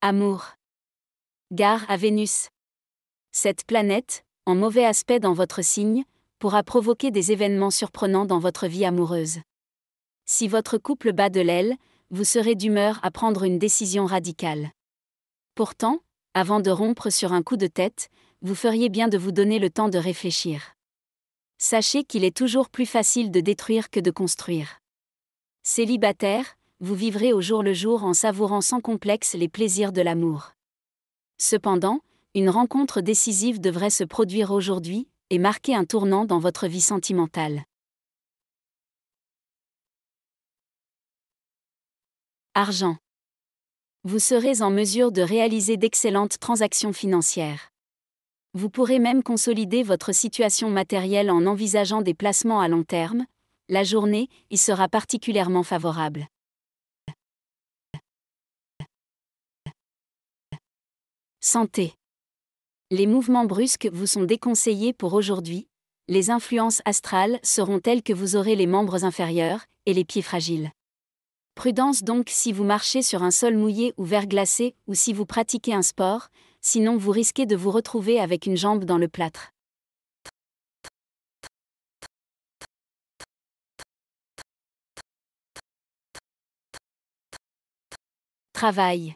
Amour. Gare à Vénus. Cette planète, en mauvais aspect dans votre signe, pourra provoquer des événements surprenants dans votre vie amoureuse. Si votre couple bat de l'aile, vous serez d'humeur à prendre une décision radicale. Pourtant, avant de rompre sur un coup de tête, vous feriez bien de vous donner le temps de réfléchir. Sachez qu'il est toujours plus facile de détruire que de construire. Célibataire, vous vivrez au jour le jour en savourant sans complexe les plaisirs de l'amour. Cependant, une rencontre décisive devrait se produire aujourd'hui et marquer un tournant dans votre vie sentimentale. Argent. Vous serez en mesure de réaliser d'excellentes transactions financières. Vous pourrez même consolider votre situation matérielle en envisageant des placements à long terme. La journée y sera particulièrement favorable. Santé. Les mouvements brusques vous sont déconseillés pour aujourd'hui. Les influences astrales seront telles que vous aurez les membres inférieurs et les pieds fragiles. Prudence donc si vous marchez sur un sol mouillé ou vert glacé, ou si vous pratiquez un sport, sinon vous risquez de vous retrouver avec une jambe dans le plâtre. Travail.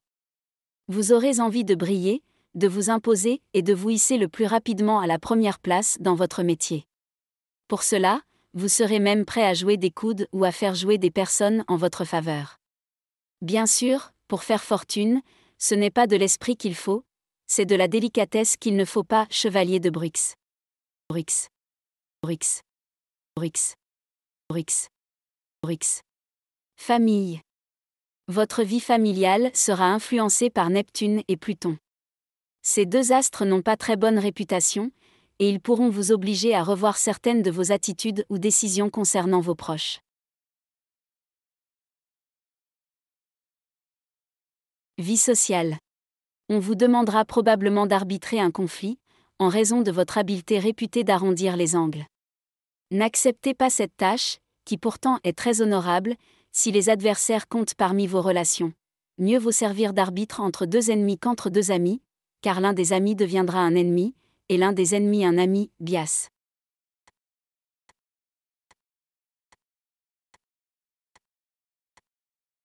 Vous aurez envie de briller, de vous imposer et de vous hisser le plus rapidement à la première place dans votre métier. Pour cela, vous serez même prêt à jouer des coudes ou à faire jouer des personnes en votre faveur. Bien sûr, pour faire fortune, ce n'est pas de l'esprit qu'il faut, c'est de la délicatesse qu'il ne faut pas, chevalier de Brux. Brux. Brux. Brux. Brux. Brux. Famille. Votre vie familiale sera influencée par Neptune et Pluton. Ces deux astres n'ont pas très bonne réputation, et ils pourront vous obliger à revoir certaines de vos attitudes ou décisions concernant vos proches. Vie sociale. On vous demandera probablement d'arbitrer un conflit, en raison de votre habileté réputée d'arrondir les angles. N'acceptez pas cette tâche, qui pourtant est très honorable, si les adversaires comptent parmi vos relations, mieux vaut servir d'arbitre entre deux ennemis qu'entre deux amis, car l'un des amis deviendra un ennemi, et l'un des ennemis un ami, bias.